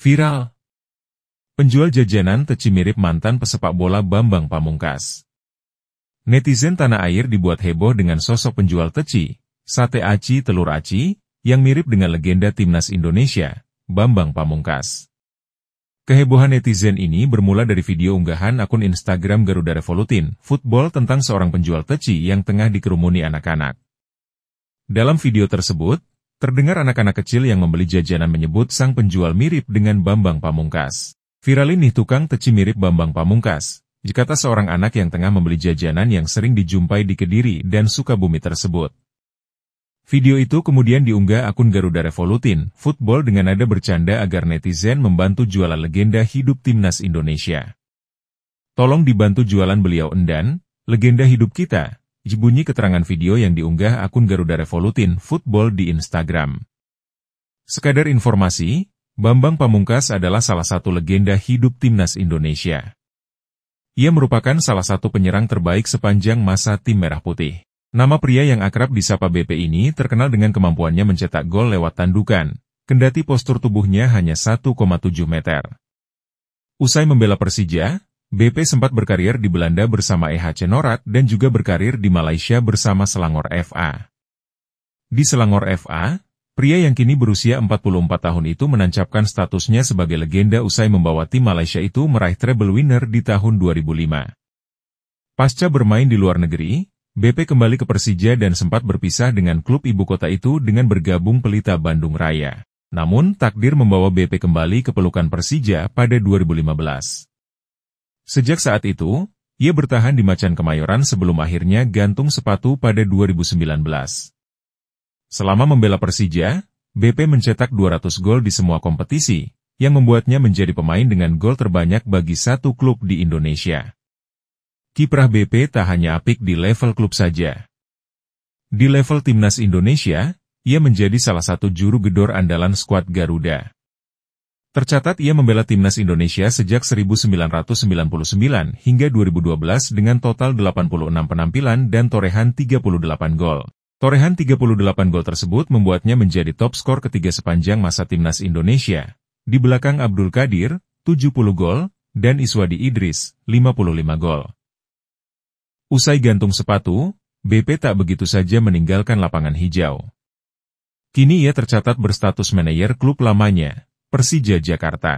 Viral. Penjual jajanan teci mirip mantan pesepak bola Bambang Pamungkas. Netizen tanah air dibuat heboh dengan sosok penjual teci, sate aci telur aci, yang mirip dengan legenda timnas Indonesia, Bambang Pamungkas. Kehebohan netizen ini bermula dari video unggahan akun Instagram Garuda Revolutin, football tentang seorang penjual teci yang tengah dikerumuni anak-anak. Dalam video tersebut, Terdengar anak-anak kecil yang membeli jajanan menyebut sang penjual mirip dengan Bambang Pamungkas. Viral ini tukang teci mirip Bambang Pamungkas, jikata seorang anak yang tengah membeli jajanan yang sering dijumpai di Kediri dan Sukabumi tersebut. Video itu kemudian diunggah akun Garuda Revolutin, football dengan nada bercanda agar netizen membantu jualan legenda hidup timnas Indonesia. Tolong dibantu jualan beliau endan, legenda hidup kita, Bunyi keterangan video yang diunggah akun Garuda Revolutin Football di Instagram. Sekadar informasi, Bambang Pamungkas adalah salah satu legenda hidup timnas Indonesia. Ia merupakan salah satu penyerang terbaik sepanjang masa tim Merah Putih. Nama pria yang akrab disapa BP ini terkenal dengan kemampuannya mencetak gol lewat tandukan, kendati postur tubuhnya hanya 1,7 meter. Usai membela Persija, BP sempat berkarir di Belanda bersama EHC Norat dan juga berkarir di Malaysia bersama Selangor FA. Di Selangor FA, pria yang kini berusia 44 tahun itu menancapkan statusnya sebagai legenda usai membawa tim Malaysia itu meraih treble winner di tahun 2005. Pasca bermain di luar negeri, BP kembali ke Persija dan sempat berpisah dengan klub ibu kota itu dengan bergabung Pelita Bandung Raya. Namun, takdir membawa BP kembali ke pelukan Persija pada 2015. Sejak saat itu, ia bertahan di Macan Kemayoran sebelum akhirnya gantung sepatu pada 2019. Selama membela Persija, BP mencetak 200 gol di semua kompetisi, yang membuatnya menjadi pemain dengan gol terbanyak bagi satu klub di Indonesia. Kiprah BP tak hanya apik di level klub saja. Di level timnas Indonesia, ia menjadi salah satu juru gedor andalan skuad Garuda. Tercatat ia membela timnas Indonesia sejak 1999 hingga 2012 dengan total 86 penampilan dan torehan 38 gol. Torehan 38 gol tersebut membuatnya menjadi top skor ketiga sepanjang masa timnas Indonesia. Di belakang Abdul Qadir, 70 gol, dan Iswadi Idris, 55 gol. Usai gantung sepatu, BP tak begitu saja meninggalkan lapangan hijau. Kini ia tercatat berstatus manajer klub lamanya, Persija Jakarta.